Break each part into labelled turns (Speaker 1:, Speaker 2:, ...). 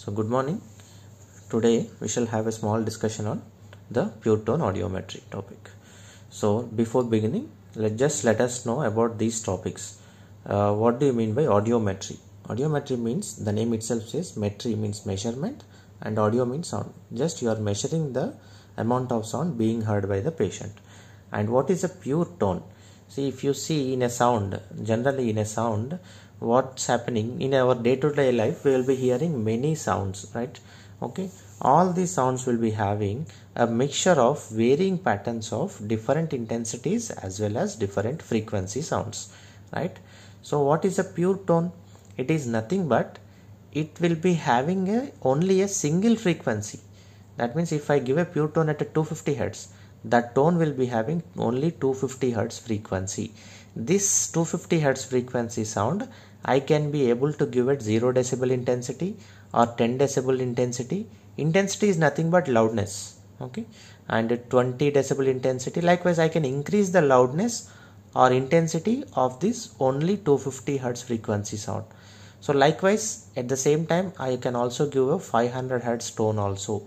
Speaker 1: So good morning. Today we shall have a small discussion on the pure tone audiometry topic. So before beginning, let just let us know about these topics. Uh, what do you mean by audiometry? Audiometry means the name itself says metry means measurement and audio means sound. Just you are measuring the amount of sound being heard by the patient. And what is a pure tone? See if you see in a sound, generally in a sound, what's happening in our day-to-day life we will be hearing many sounds right okay all these sounds will be having a mixture of varying patterns of different intensities as well as different frequency sounds right so what is a pure tone it is nothing but it will be having a, only a single frequency that means if i give a pure tone at a 250 hertz that tone will be having only 250 hertz frequency this 250 hertz frequency sound I can be able to give it 0 decibel intensity or 10 decibel intensity. Intensity is nothing but loudness. Okay, and 20 decibel intensity. Likewise, I can increase the loudness or intensity of this only 250 hertz frequency sound. So likewise, at the same time, I can also give a 500 hertz tone also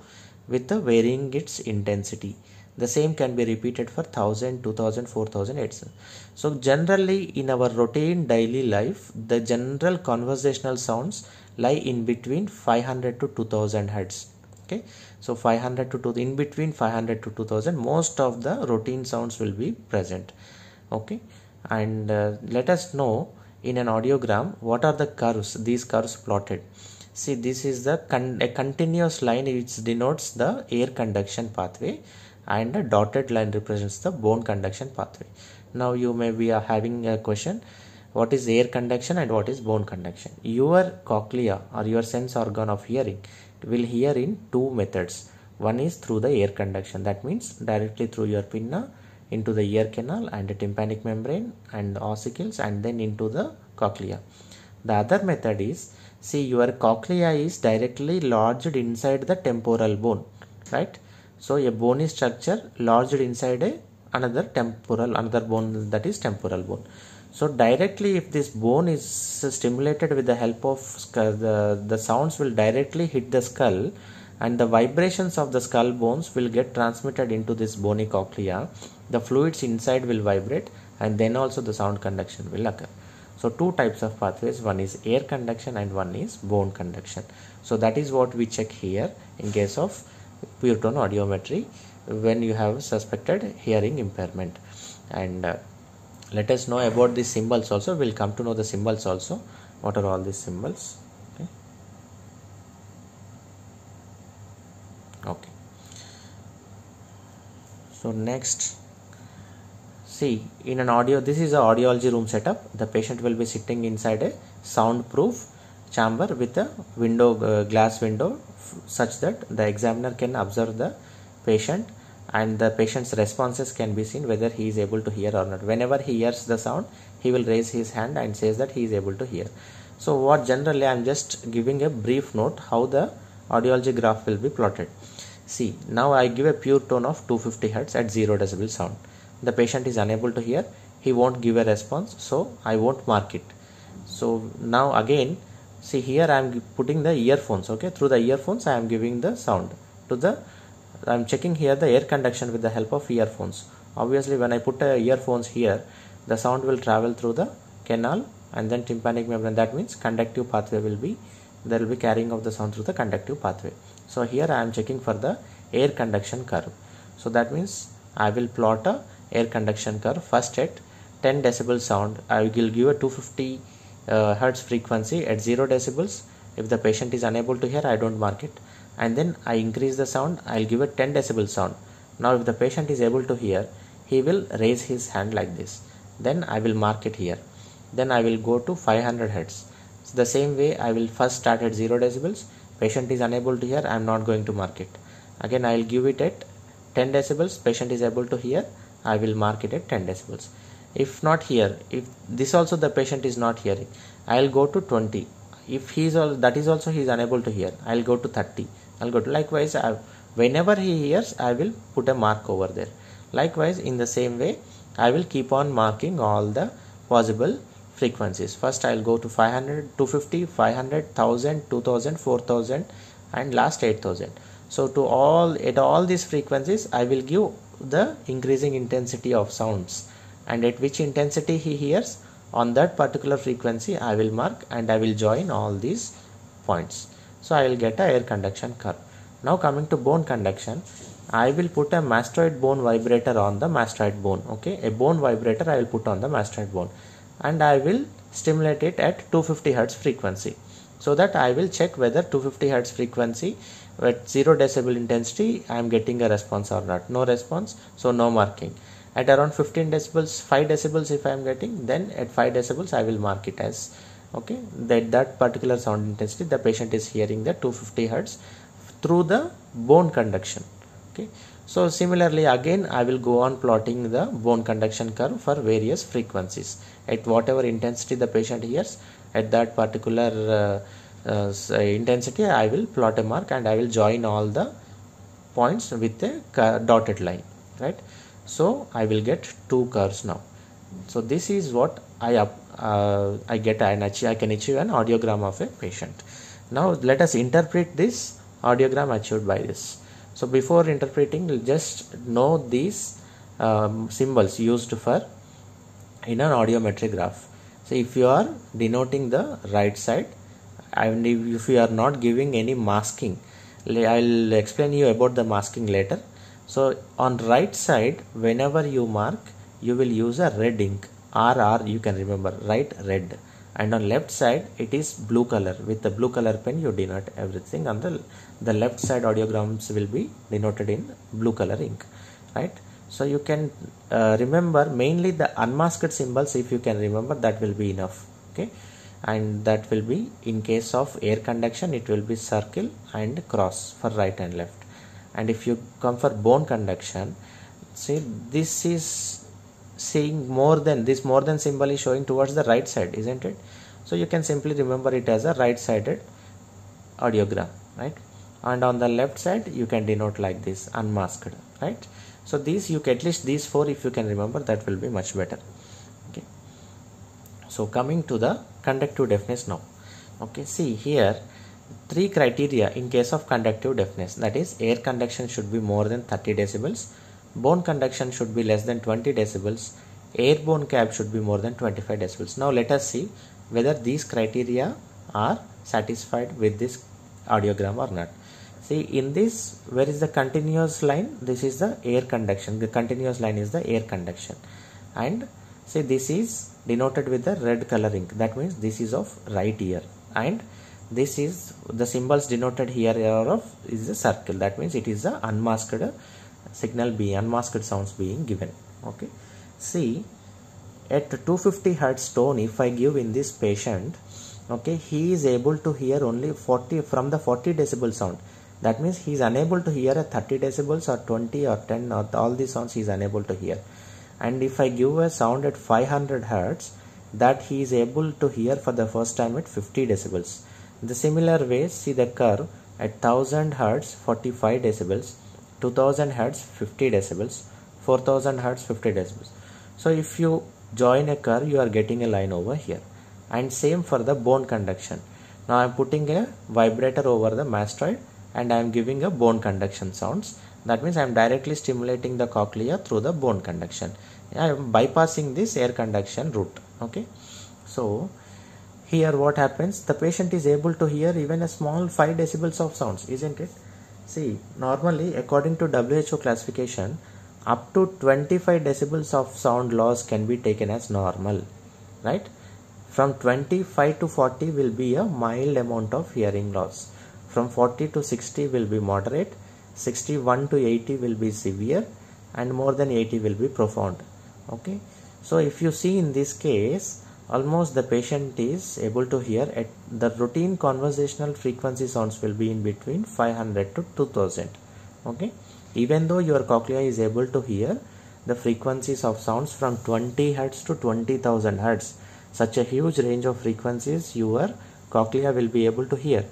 Speaker 1: with the varying its intensity the same can be repeated for 1000 2000 4000 so generally in our routine daily life the general conversational sounds lie in between 500 to 2000 hertz okay so 500 to 2000 in between 500 to 2000 most of the routine sounds will be present okay and uh, let us know in an audiogram what are the curves these curves plotted see this is the con a continuous line which denotes the air conduction pathway and the dotted line represents the bone conduction pathway now you may be uh, having a question what is air conduction and what is bone conduction your cochlea or your sense organ of hearing will hear in two methods one is through the air conduction that means directly through your pinna into the ear canal and the tympanic membrane and the ossicles and then into the cochlea the other method is see your cochlea is directly lodged inside the temporal bone right so a bony structure lodged inside a another temporal another bone that is temporal bone. So directly if this bone is stimulated with the help of skull, the, the sounds will directly hit the skull and the vibrations of the skull bones will get transmitted into this bony cochlea. The fluids inside will vibrate and then also the sound conduction will occur. So two types of pathways, one is air conduction and one is bone conduction. So that is what we check here in case of pure tone audiometry when you have suspected hearing impairment and uh, let us know about the symbols also we'll come to know the symbols also what are all these symbols okay okay so next see in an audio this is a audiology room setup the patient will be sitting inside a soundproof chamber with a window uh, glass window such that the examiner can observe the patient and the patient's responses can be seen whether he is able to hear or not whenever he hears the sound he will raise his hand and says that he is able to hear so what generally i am just giving a brief note how the audiology graph will be plotted see now i give a pure tone of 250 hertz at 0 decibel sound the patient is unable to hear he won't give a response so i won't mark it so now again see here I am putting the earphones okay through the earphones I am giving the sound to the I'm checking here the air conduction with the help of earphones obviously when I put earphones here the sound will travel through the canal and then tympanic membrane that means conductive pathway will be there will be carrying of the sound through the conductive pathway so here I am checking for the air conduction curve so that means I will plot a air conduction curve first at 10 decibel sound I will give a 250 uh, hertz frequency at 0 decibels if the patient is unable to hear i don't mark it and then i increase the sound i'll give a 10 decibel sound now if the patient is able to hear he will raise his hand like this then i will mark it here then i will go to 500 hertz so the same way i will first start at 0 decibels patient is unable to hear i am not going to mark it again i will give it at 10 decibels patient is able to hear i will mark it at 10 decibels if not here if this also the patient is not hearing i'll go to 20 if he's all that is also he is unable to hear i'll go to 30 i'll go to likewise i whenever he hears i will put a mark over there likewise in the same way i will keep on marking all the possible frequencies first i'll go to 500 250 500 1000 2000 4000 and last 8000 so to all at all these frequencies i will give the increasing intensity of sounds and at which intensity he hears on that particular frequency I will mark and I will join all these points so I will get a air conduction curve now coming to bone conduction I will put a mastoid bone vibrator on the mastoid bone okay a bone vibrator I will put on the mastoid bone and I will stimulate it at 250 Hz frequency so that I will check whether 250 Hz frequency at 0 decibel intensity I am getting a response or not no response so no marking at around 15 decibels 5 decibels if i am getting then at 5 decibels i will mark it as okay that that particular sound intensity the patient is hearing the 250 hertz through the bone conduction okay so similarly again i will go on plotting the bone conduction curve for various frequencies at whatever intensity the patient hears at that particular uh, uh, uh intensity i will plot a mark and i will join all the points with a uh, dotted line right so I will get two curves now so this is what I up, uh, I get and achieve, I can achieve an audiogram of a patient now let us interpret this audiogram achieved by this so before interpreting just know these um, symbols used for in an audiometry graph so if you are denoting the right side and if you are not giving any masking I'll explain you about the masking later so on right side whenever you mark you will use a red ink RR you can remember right red and on left side it is blue color with the blue color pen you denote everything And the the left side audiograms will be denoted in blue color ink right so you can uh, remember mainly the unmasked symbols if you can remember that will be enough okay and that will be in case of air conduction it will be circle and cross for right and left and if you come for bone conduction see this is saying more than this more than symbol is showing towards the right side isn't it so you can simply remember it as a right sided audiogram right and on the left side you can denote like this unmasked right so these you at least these four if you can remember that will be much better okay so coming to the conductive deafness now okay see here three criteria in case of conductive deafness that is air conduction should be more than 30 decibels bone conduction should be less than 20 decibels airborne cap should be more than 25 decibels now let us see whether these criteria are satisfied with this audiogram or not see in this where is the continuous line this is the air conduction the continuous line is the air conduction and see this is denoted with the red coloring that means this is of right ear and this is the symbols denoted here of is a circle that means it is a unmasked signal being unmasked sounds being given okay see at 250 hertz tone if i give in this patient okay he is able to hear only 40 from the 40 decibel sound that means he is unable to hear a 30 decibels or 20 or 10 or all these sounds he is unable to hear and if i give a sound at 500 hertz that he is able to hear for the first time at 50 decibels in the similar way, see the curve at 1000 Hz 45 decibels, 2000 Hz 50 decibels, 4000 Hz 50 decibels. So if you join a curve, you are getting a line over here. And same for the bone conduction. Now I am putting a vibrator over the mastoid and I am giving a bone conduction sounds. That means I am directly stimulating the cochlea through the bone conduction. I am bypassing this air conduction route. Okay. So here what happens the patient is able to hear even a small 5 decibels of sounds isn't it see normally according to who classification up to 25 decibels of sound loss can be taken as normal right from 25 to 40 will be a mild amount of hearing loss from 40 to 60 will be moderate 61 to 80 will be severe and more than 80 will be profound okay so if you see in this case almost the patient is able to hear at the routine conversational frequency sounds will be in between 500 to 2000 okay even though your cochlea is able to hear the frequencies of sounds from 20 hertz to 20000 hertz such a huge range of frequencies your cochlea will be able to hear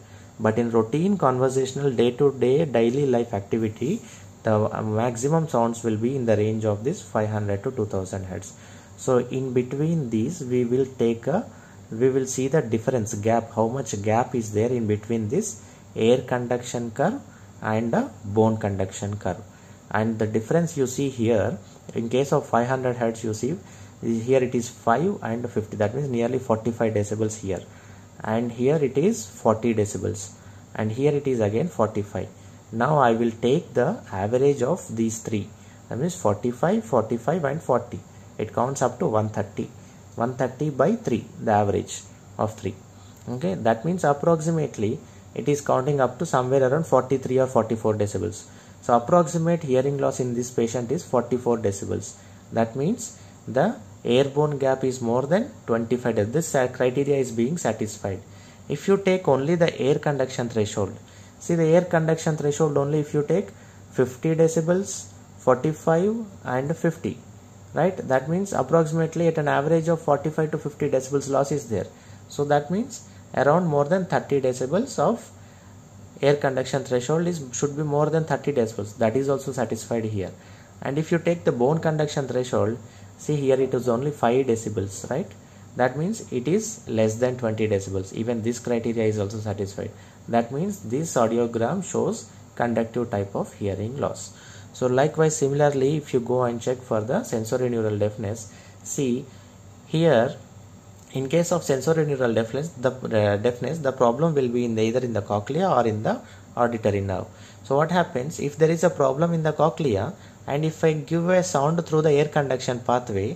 Speaker 1: but in routine conversational day to day daily life activity the uh, maximum sounds will be in the range of this 500 to 2000 hertz so in between these we will take a we will see the difference gap how much gap is there in between this air conduction curve and the bone conduction curve and the difference you see here in case of 500 hertz you see here it is 5 and 50 that means nearly 45 decibels here and here it is 40 decibels and here it is again 45 now I will take the average of these three that means 45 45 and 40 it counts up to 130 130 by 3 the average of 3 okay that means approximately it is counting up to somewhere around 43 or 44 decibels so approximate hearing loss in this patient is 44 decibels that means the airborne gap is more than 25 this criteria is being satisfied if you take only the air conduction threshold see the air conduction threshold only if you take 50 decibels 45 and 50 right that means approximately at an average of 45 to 50 decibels loss is there so that means around more than 30 decibels of air conduction threshold is should be more than 30 decibels that is also satisfied here and if you take the bone conduction threshold see here it is only 5 decibels right that means it is less than 20 decibels even this criteria is also satisfied that means this audiogram shows conductive type of hearing loss so likewise similarly if you go and check for the sensory neural deafness see here in case of sensory neural deafness the uh, deafness the problem will be in the, either in the cochlea or in the auditory nerve so what happens if there is a problem in the cochlea and if i give a sound through the air conduction pathway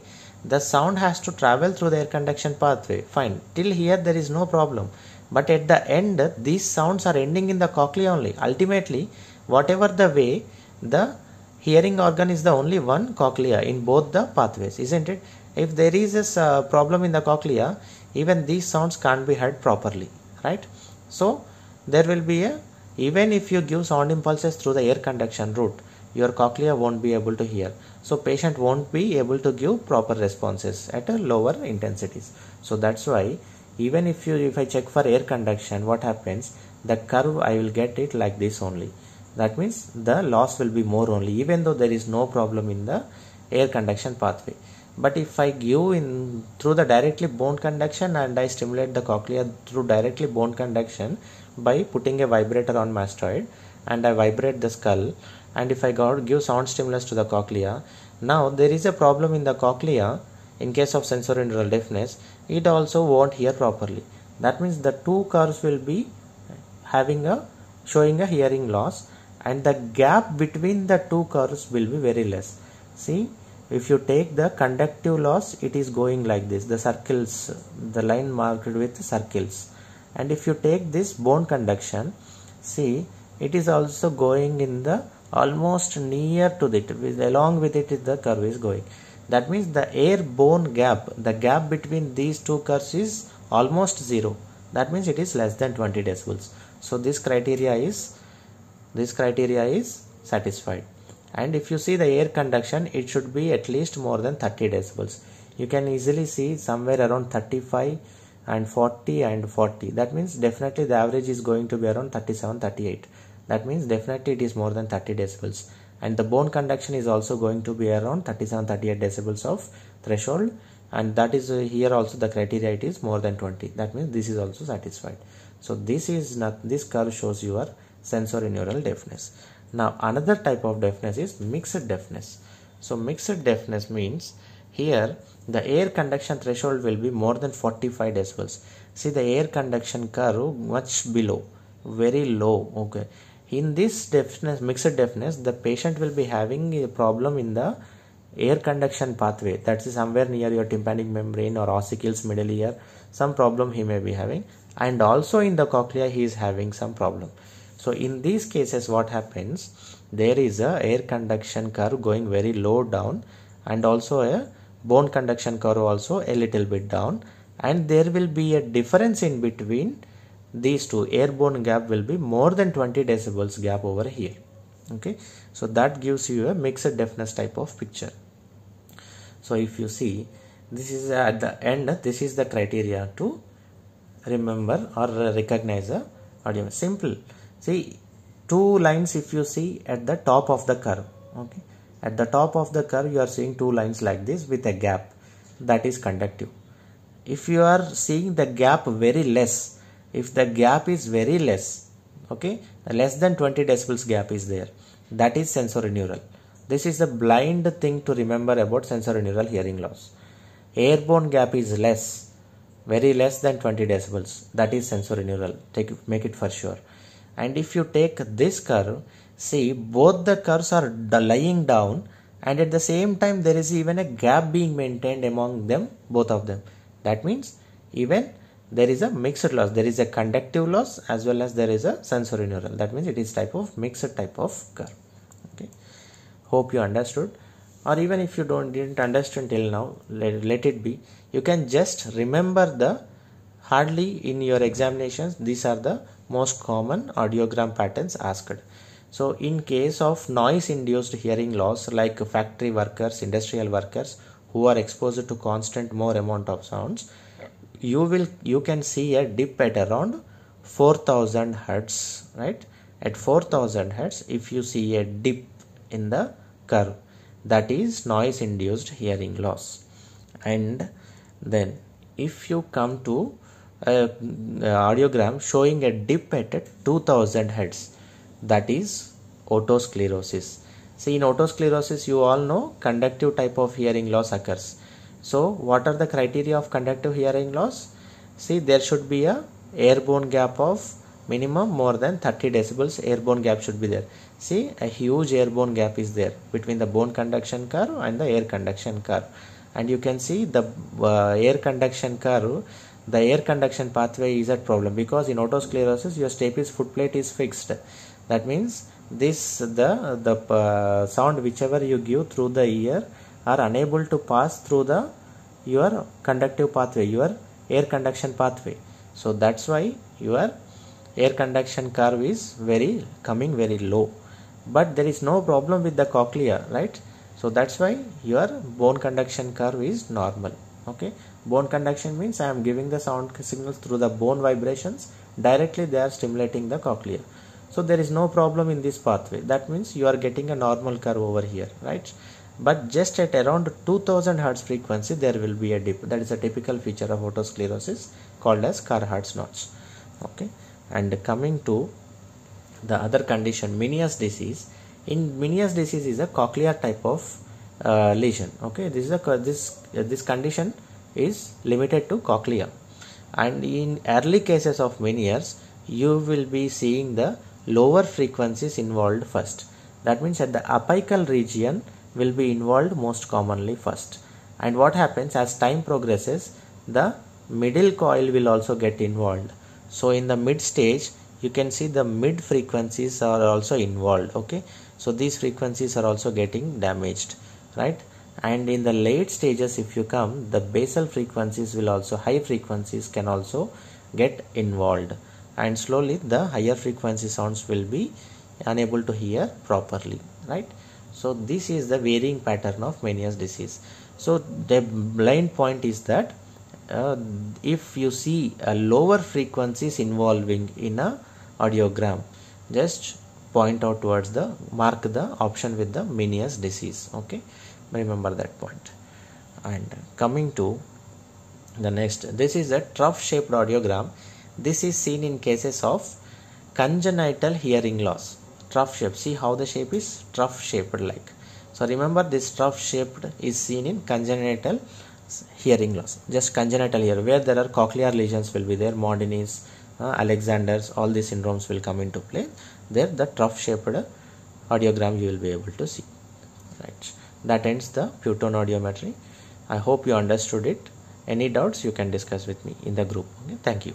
Speaker 1: the sound has to travel through the air conduction pathway fine till here there is no problem but at the end these sounds are ending in the cochlea only ultimately whatever the way the hearing organ is the only one cochlea in both the pathways isn't it if there is a uh, problem in the cochlea even these sounds can't be heard properly right so there will be a even if you give sound impulses through the air conduction route your cochlea won't be able to hear so patient won't be able to give proper responses at a lower intensities so that's why even if you if i check for air conduction what happens the curve i will get it like this only that means the loss will be more only even though there is no problem in the air conduction pathway but if I give in through the directly bone conduction and I stimulate the cochlea through directly bone conduction by putting a vibrator on mastoid and I vibrate the skull and if I give sound stimulus to the cochlea now there is a problem in the cochlea in case of sensorineural deafness it also won't hear properly that means the two curves will be having a showing a hearing loss and the gap between the two curves will be very less see if you take the conductive loss it is going like this the circles the line marked with circles and if you take this bone conduction see it is also going in the almost near to it along with it the curve is going that means the air bone gap the gap between these two curves is almost zero that means it is less than 20 decibels so this criteria is this criteria is satisfied and if you see the air conduction it should be at least more than 30 decibels you can easily see somewhere around 35 and 40 and 40 that means definitely the average is going to be around 37 38 that means definitely it is more than 30 decibels and the bone conduction is also going to be around 37 38 decibels of threshold and that is uh, here also the criteria it is more than 20 that means this is also satisfied so this is not this curve shows your sensorineural deafness. Now another type of deafness is mixed deafness. So mixed deafness means here the air conduction threshold will be more than 45 decibels. See the air conduction curve much below, very low. Okay. In this deafness, mixed deafness, the patient will be having a problem in the air conduction pathway that is somewhere near your tympanic membrane or ossicles middle ear some problem he may be having and also in the cochlea he is having some problem so in these cases what happens there is a air conduction curve going very low down and also a bone conduction curve also a little bit down and there will be a difference in between these two airborne gap will be more than 20 decibels gap over here okay so that gives you a mixed deafness type of picture so if you see this is at the end this is the criteria to remember or recognize a audio simple see two lines if you see at the top of the curve okay at the top of the curve you are seeing two lines like this with a gap that is conductive if you are seeing the gap very less if the gap is very less okay less than 20 decibels gap is there that is sensorineural this is the blind thing to remember about sensorineural hearing loss airborne gap is less very less than 20 decibels that is sensorineural take make it for sure and if you take this curve see both the curves are lying down and at the same time there is even a gap being maintained among them both of them that means even there is a mixed loss there is a conductive loss as well as there is a sensorineural that means it is type of mixed type of curve okay hope you understood or even if you don't didn't understand till now let, let it be you can just remember the hardly in your examinations these are the most common audiogram patterns asked so in case of noise induced hearing loss like factory workers industrial workers who are exposed to constant more amount of sounds you will you can see a dip at around 4000 hertz right at 4000 hertz if you see a dip in the curve that is noise induced hearing loss and then if you come to uh, audiogram showing a dip at 2000 hertz that is otosclerosis see in otosclerosis you all know conductive type of hearing loss occurs so what are the criteria of conductive hearing loss see there should be a airborne gap of minimum more than 30 decibels airborne gap should be there see a huge airborne gap is there between the bone conduction curve and the air conduction curve and you can see the uh, air conduction curve the air conduction pathway is a problem because in otosclerosis your stapes footplate is fixed that means this the the uh, sound whichever you give through the ear are unable to pass through the your conductive pathway your air conduction pathway so that's why your air conduction curve is very coming very low but there is no problem with the cochlea right so that's why your bone conduction curve is normal okay bone conduction means i am giving the sound signals through the bone vibrations directly they are stimulating the cochlea so there is no problem in this pathway that means you are getting a normal curve over here right but just at around 2000 hertz frequency there will be a dip that is a typical feature of otosclerosis called as carhart's notch okay and coming to the other condition Minias disease in Minias disease is a cochlear type of uh, lesion okay this is a this uh, this condition is limited to cochlea and in early cases of meniere's you will be seeing the lower frequencies involved first that means that the apical region will be involved most commonly first and what happens as time progresses the middle coil will also get involved so in the mid stage you can see the mid frequencies are also involved okay so these frequencies are also getting damaged right and in the late stages if you come the basal frequencies will also high frequencies can also get involved and slowly the higher frequency sounds will be unable to hear properly right so this is the varying pattern of Meniere's disease so the blind point is that uh, if you see a lower frequencies involving in a audiogram just point out towards the mark the option with the Meniere's disease okay remember that point and coming to the next this is a trough shaped audiogram this is seen in cases of congenital hearing loss trough shape see how the shape is trough shaped like so remember this trough shaped is seen in congenital hearing loss just congenital here where there are cochlear lesions will be there mondini's uh, alexander's all these syndromes will come into play there the trough shaped audiogram you will be able to see right that ends the Puton audiometry. I hope you understood it. Any doubts you can discuss with me in the group. Okay, thank you.